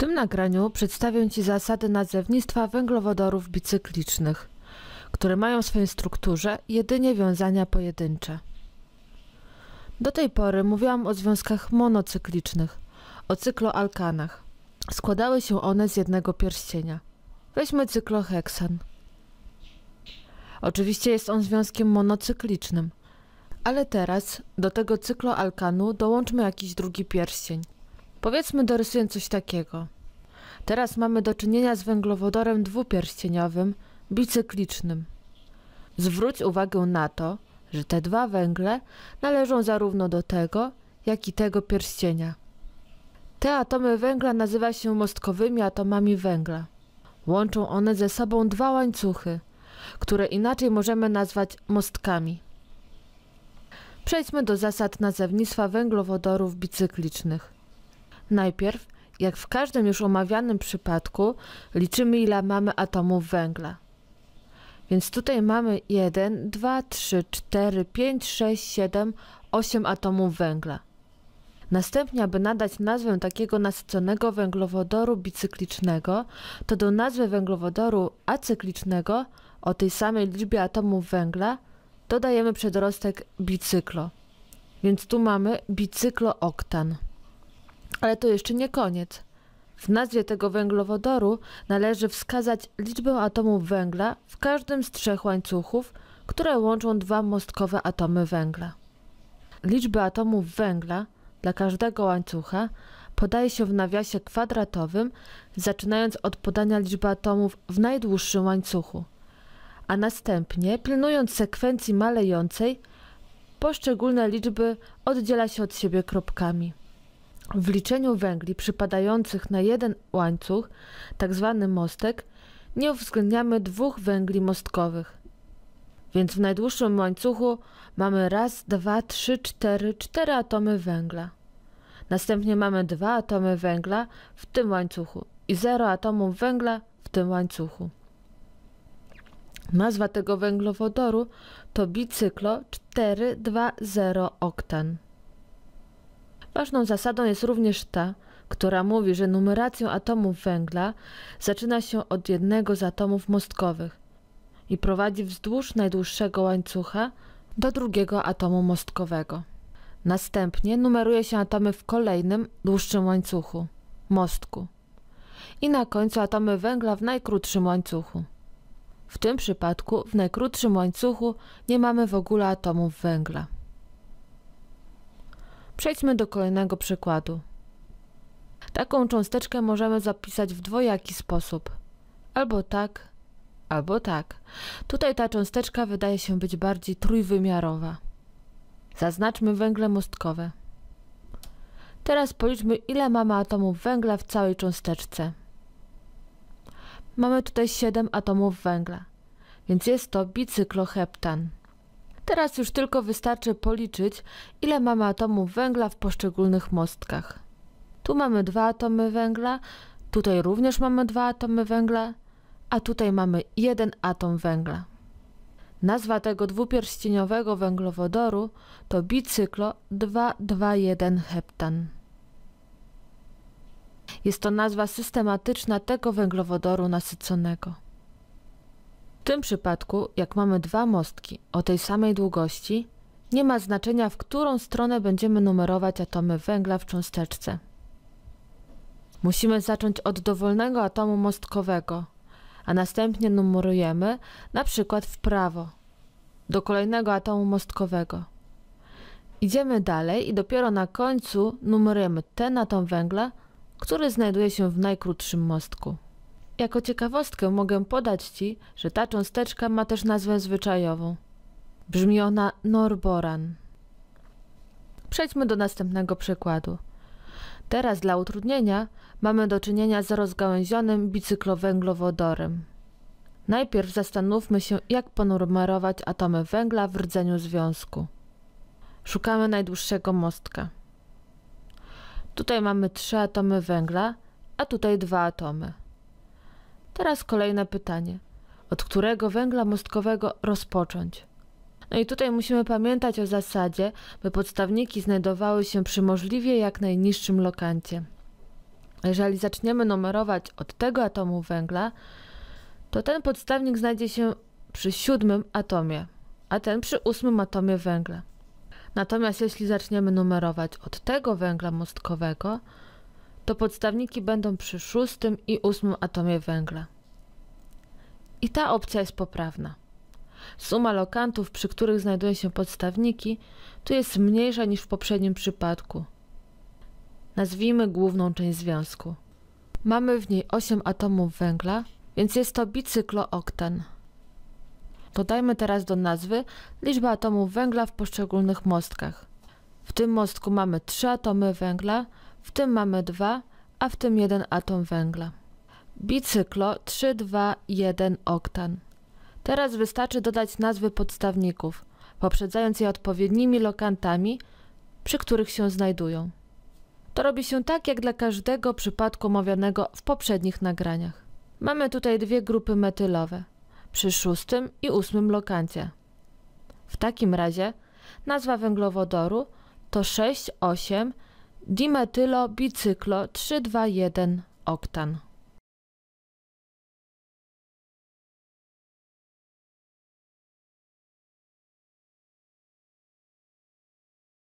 tym nagraniu przedstawię Ci zasady nazewnictwa węglowodorów bicyklicznych, które mają w swojej strukturze jedynie wiązania pojedyncze. Do tej pory mówiłam o związkach monocyklicznych, o cykloalkanach. Składały się one z jednego pierścienia. Weźmy cykloheksan. Oczywiście jest on związkiem monocyklicznym, ale teraz do tego cykloalkanu dołączmy jakiś drugi pierścień – Powiedzmy, dorysuję coś takiego. Teraz mamy do czynienia z węglowodorem dwupierścieniowym, bicyklicznym. Zwróć uwagę na to, że te dwa węgle należą zarówno do tego, jak i tego pierścienia. Te atomy węgla nazywa się mostkowymi atomami węgla. Łączą one ze sobą dwa łańcuchy, które inaczej możemy nazwać mostkami. Przejdźmy do zasad nazewnictwa węglowodorów bicyklicznych. Najpierw, jak w każdym już omawianym przypadku, liczymy ile mamy atomów węgla. Więc tutaj mamy 1, 2, 3, 4, 5, 6, 7, 8 atomów węgla. Następnie, aby nadać nazwę takiego nasyconego węglowodoru bicyklicznego, to do nazwy węglowodoru acyklicznego o tej samej liczbie atomów węgla dodajemy przedrostek bicyklo. Więc tu mamy bicyklooktan. Ale to jeszcze nie koniec. W nazwie tego węglowodoru należy wskazać liczbę atomów węgla w każdym z trzech łańcuchów, które łączą dwa mostkowe atomy węgla. Liczby atomów węgla dla każdego łańcucha podaje się w nawiasie kwadratowym, zaczynając od podania liczby atomów w najdłuższym łańcuchu, a następnie, pilnując sekwencji malejącej, poszczególne liczby oddziela się od siebie kropkami. W liczeniu węgli przypadających na jeden łańcuch, tak zwany mostek, nie uwzględniamy dwóch węgli mostkowych. Więc w najdłuższym łańcuchu mamy raz, dwa, trzy, cztery, cztery atomy węgla. Następnie mamy dwa atomy węgla w tym łańcuchu i zero atomów węgla w tym łańcuchu. Nazwa tego węglowodoru to bicyklo 420 oktan. Ważną zasadą jest również ta, która mówi, że numeracją atomów węgla zaczyna się od jednego z atomów mostkowych i prowadzi wzdłuż najdłuższego łańcucha do drugiego atomu mostkowego. Następnie numeruje się atomy w kolejnym, dłuższym łańcuchu mostku i na końcu atomy węgla w najkrótszym łańcuchu. W tym przypadku w najkrótszym łańcuchu nie mamy w ogóle atomów węgla. Przejdźmy do kolejnego przykładu. Taką cząsteczkę możemy zapisać w dwojaki sposób. Albo tak, albo tak. Tutaj ta cząsteczka wydaje się być bardziej trójwymiarowa. Zaznaczmy węgle mostkowe. Teraz policzmy ile mamy atomów węgla w całej cząsteczce. Mamy tutaj 7 atomów węgla, więc jest to bicykloheptan. Teraz już tylko wystarczy policzyć, ile mamy atomów węgla w poszczególnych mostkach. Tu mamy dwa atomy węgla, tutaj również mamy dwa atomy węgla, a tutaj mamy jeden atom węgla. Nazwa tego dwupierścieniowego węglowodoru to bicyklo 221 heptan. Jest to nazwa systematyczna tego węglowodoru nasyconego. W tym przypadku, jak mamy dwa mostki o tej samej długości, nie ma znaczenia, w którą stronę będziemy numerować atomy węgla w cząsteczce. Musimy zacząć od dowolnego atomu mostkowego, a następnie numerujemy na przykład w prawo, do kolejnego atomu mostkowego. Idziemy dalej i dopiero na końcu numerujemy ten atom węgla, który znajduje się w najkrótszym mostku. Jako ciekawostkę mogę podać Ci, że ta cząsteczka ma też nazwę zwyczajową. Brzmi ona norboran. Przejdźmy do następnego przykładu. Teraz dla utrudnienia mamy do czynienia z rozgałęzionym bicyklowęglowodorem. Najpierw zastanówmy się, jak ponumerować atomy węgla w rdzeniu związku. Szukamy najdłuższego mostka. Tutaj mamy trzy atomy węgla, a tutaj dwa atomy. Teraz kolejne pytanie. Od którego węgla mostkowego rozpocząć? No i tutaj musimy pamiętać o zasadzie, by podstawniki znajdowały się przy możliwie jak najniższym lokancie. Jeżeli zaczniemy numerować od tego atomu węgla, to ten podstawnik znajdzie się przy siódmym atomie, a ten przy ósmym atomie węgla. Natomiast jeśli zaczniemy numerować od tego węgla mostkowego, to podstawniki będą przy szóstym i ósmym atomie węgla. I ta opcja jest poprawna. Suma lokantów, przy których znajdują się podstawniki, tu jest mniejsza niż w poprzednim przypadku. Nazwijmy główną część związku. Mamy w niej 8 atomów węgla, więc jest to bicyklooktan. Dodajmy teraz do nazwy liczbę atomów węgla w poszczególnych mostkach. W tym mostku mamy 3 atomy węgla, w tym mamy dwa, a w tym jeden atom węgla. Bicyklo 1 oktan. Teraz wystarczy dodać nazwy podstawników, poprzedzając je odpowiednimi lokantami, przy których się znajdują. To robi się tak jak dla każdego przypadku omawianego w poprzednich nagraniach. Mamy tutaj dwie grupy metylowe przy szóstym i ósmym lokancie. W takim razie nazwa węglowodoru to 8, dimetylobicyklo 321 oktan.